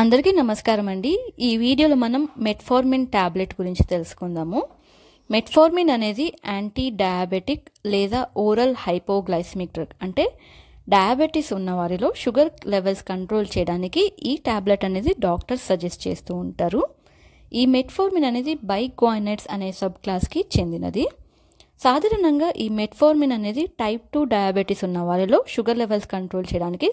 అందరికీ నమస్కారం అండి ఈ వీడియోలో మనం మెట్ఫార్మిన్ ట్యాబ్లెట్ గురించి తెలుసుకుందాము మెట్ఫార్మిన్ అనేది యాంటీ డయాబెటిక్ లేదా ఓరల్ హైపోగ్లైసిమిక్ డ్రగ్ అంటే డయాబెటీస్ ఉన్న వారిలో షుగర్ లెవెల్స్ కంట్రోల్ చేయడానికి ఈ ట్యాబ్లెట్ అనేది డాక్టర్స్ సజెస్ట్ చేస్తూ ఉంటారు ఈ మెట్ఫార్మిన్ అనేది బైగ్వాయినైట్స్ అనే సబ్ క్లాస్కి చెందినది సాధారణంగా ఈ మెట్ఫార్మిన్ అనేది టైప్ టూ డయాబెటీస్ ఉన్న వారిలో షుగర్ లెవెల్స్ కంట్రోల్ చేయడానికి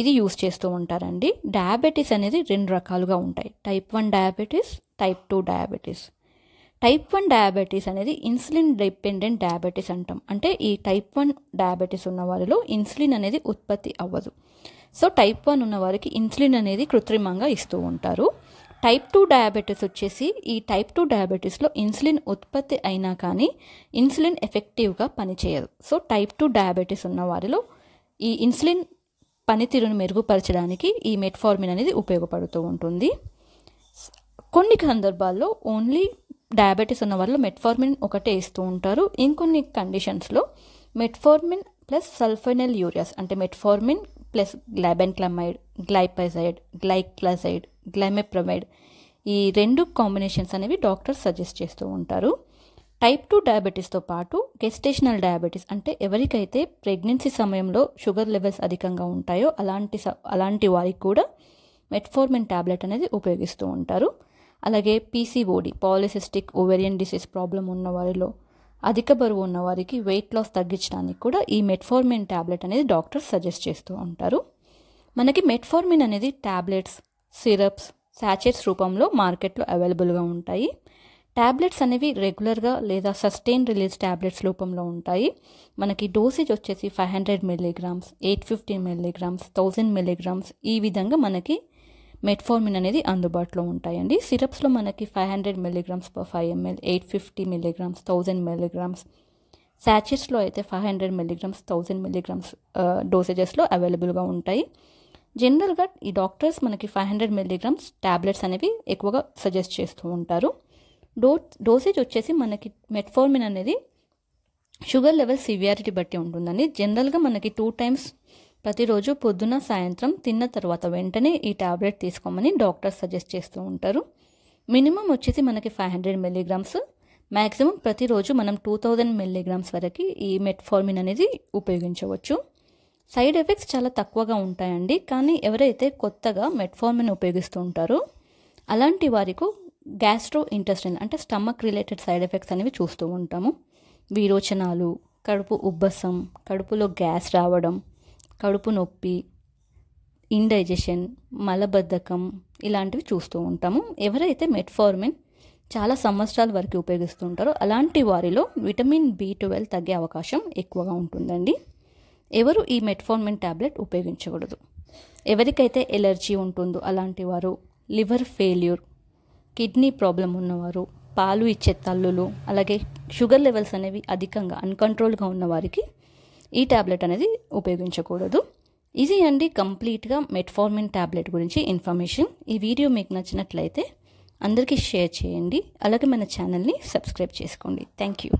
ఇది యూస్ చేస్తూ ఉంటారండి డయాబెటీస్ అనేది రెండు రకాలుగా ఉంటాయి type one diabetes type two diabetes type one diabetes అనేది ఇన్సులిన్ డిపెండెంట్ డయాబెటీస్ అంటాం అంటే ఈ టైప్ వన్ డయాబెటీస్ ఉన్న వారిలో ఇన్సులిన్ అనేది ఉత్పత్తి అవ్వదు సో టైప్ వన్ ఉన్న వారికి ఇన్సులిన్ అనేది కృత్రిమంగా ఇస్తూ ఉంటారు టైప్ టూ డయాబెటీస్ వచ్చేసి ఈ టైప్ టూ డయాబెటీస్లో ఇన్సులిన్ ఉత్పత్తి అయినా కానీ ఇన్సులిన్ ఎఫెక్టివ్గా పనిచేయదు సో టైప్ టూ డయాబెటీస్ ఉన్న వారిలో ఈ ఇన్సులిన్ పనితీరును మెరుగుపరచడానికి ఈ మెట్ఫార్మిన్ అనేది ఉపయోగపడుతూ ఉంటుంది కొన్ని సందర్భాల్లో ఓన్లీ డయాబెటీస్ ఉన్న వాళ్ళు మెట్ఫార్మిన్ ఒకటే ఇస్తూ ఉంటారు ఇంకొన్ని కండిషన్స్లో మెట్ఫార్మిన్ ప్లస్ సల్ఫైనల్ యూరియాస్ అంటే మెట్ఫార్మిన్ ప్లస్ క్లమైడ్ గ్లైపైజైడ్ గ్లైక్లజైడ్ గ్లైమెప్రమైడ్ ఈ రెండు కాంబినేషన్స్ అనేవి డాక్టర్స్ సజెస్ట్ చేస్తూ ఉంటారు టైప్ టూ డయాబెటీస్తో పాటు గెస్టేషనల్ డయాబెటీస్ అంటే ఎవరికైతే ప్రెగ్నెన్సీ సమయంలో షుగర్ లెవెల్స్ అధికంగా ఉంటాయో అలాంటి అలాంటి వారికి కూడా మెట్ఫోర్మిన్ ట్యాబ్లెట్ అనేది ఉపయోగిస్తూ ఉంటారు అలాగే PCOD polycystic ovarian disease problem ఉన్న వారిలో అధిక బరువు ఉన్న వారికి వెయిట్ లాస్ తగ్గించడానికి కూడా ఈ మెట్ఫోర్మిన్ ట్యాబ్లెట్ అనేది డాక్టర్స్ సజెస్ట్ చేస్తూ ఉంటారు మనకి మెట్ఫోర్మిన్ అనేది ట్యాబ్లెట్స్ సిరప్స్ శాచెట్స్ రూపంలో మార్కెట్లో అవైలబుల్గా ఉంటాయి ట్యాబ్లెట్స్ అనేవి రెగ్యులర్గా లేదా సస్టైన్ రిలీజ్ ట్యాబ్లెట్స్ రూపంలో ఉంటాయి మనకి డోసేజ్ వచ్చేసి five hundred milligrams eight fifty milligrams thousand milligrams ఈ విధంగా మనకి మెట్ఫార్మిన్ అనేది అందుబాటులో ఉంటాయండి సిరప్స్లో మనకి five hundred milligrams per five ML eight fifty milligrams thousand milligrams శాచెట్స్లో అయితే five hundred milligrams thousand milligrams డోసేజెస్లో అవైలబుల్గా ఉంటాయి జనరల్గా ఈ డాక్టర్స్ మనకి ఫైవ్ హండ్రెడ్ మిల్లీగ్రామ్స్ ట్యాబ్లెట్స్ అనేవి ఎక్కువగా సజెస్ట్ చేస్తూ ఉంటారు డో డోసేజ్ వచ్చేసి మనకి మెట్ఫార్మిన్ అనేది షుగర్ లెవెల్ సివియారిటీ బట్టి ఉంటుందండి జనరల్గా మనకి టూ టైమ్స్ ప్రతిరోజు పొద్దున సాయంత్రం తిన్న తర్వాత వెంటనే ఈ ట్యాబ్లెట్ తీసుకోమని డాక్టర్ సజెస్ట్ చేస్తూ ఉంటారు మినిమం వచ్చేసి మనకి ఫైవ్ హండ్రెడ్ మిల్లీగ్రామ్స్ మ్యాక్సిమం ప్రతిరోజు మనం టూ థౌజండ్ మిల్లీగ్రామ్స్ వరకు ఈ మెట్ఫార్మిన్ అనేది ఉపయోగించవచ్చు సైడ్ ఎఫెక్ట్స్ చాలా తక్కువగా ఉంటాయండి కానీ ఎవరైతే కొత్తగా మెట్ఫార్మిన్ ఉపయోగిస్తూ ఉంటారో అలాంటి వారికి గ్యాస్ట్రో ఇంటెస్టిన్ అంటే స్టమక్ రిలేటెడ్ సైడ్ ఎఫెక్ట్స్ అనేవి చూస్తూ ఉంటాము విరోచనాలు కడుపు ఉబ్బసం కడుపులో గ్యాస్ రావడం కడుపు నొప్పి ఇండైజెషన్ మలబద్ధకం ఇలాంటివి చూస్తూ ఉంటాము ఎవరైతే మెట్ఫార్మిన్ చాలా సంవత్సరాల వరకు ఉపయోగిస్తూ ఉంటారో అలాంటి వారిలో విటమిన్ బి ట్వెల్వ్ తగ్గే అవకాశం ఎక్కువగా ఉంటుందండి ఎవరు ఈ మెట్ఫార్మిన్ ట్యాబ్లెట్ ఉపయోగించకూడదు ఎవరికైతే ఎలర్జీ ఉంటుందో అలాంటి వారు లివర్ ఫెయిల్యూర్ కిడ్నీ ప్రాబ్లం ఉన్నవారు పాలు ఇచ్చే తల్లులు అలాగే షుగర్ లెవెల్స్ అనేవి అధికంగా అన్కంట్రోల్గా ఉన్నవారికి ఈ ట్యాబ్లెట్ అనేది ఉపయోగించకూడదు ఇది అండి కంప్లీట్గా మెట్ఫార్మిన్ ట్యాబ్లెట్ గురించి ఇన్ఫర్మేషన్ ఈ వీడియో మీకు నచ్చినట్లయితే అందరికీ షేర్ చేయండి అలాగే మన ఛానల్ని సబ్స్క్రైబ్ చేసుకోండి థ్యాంక్ యూ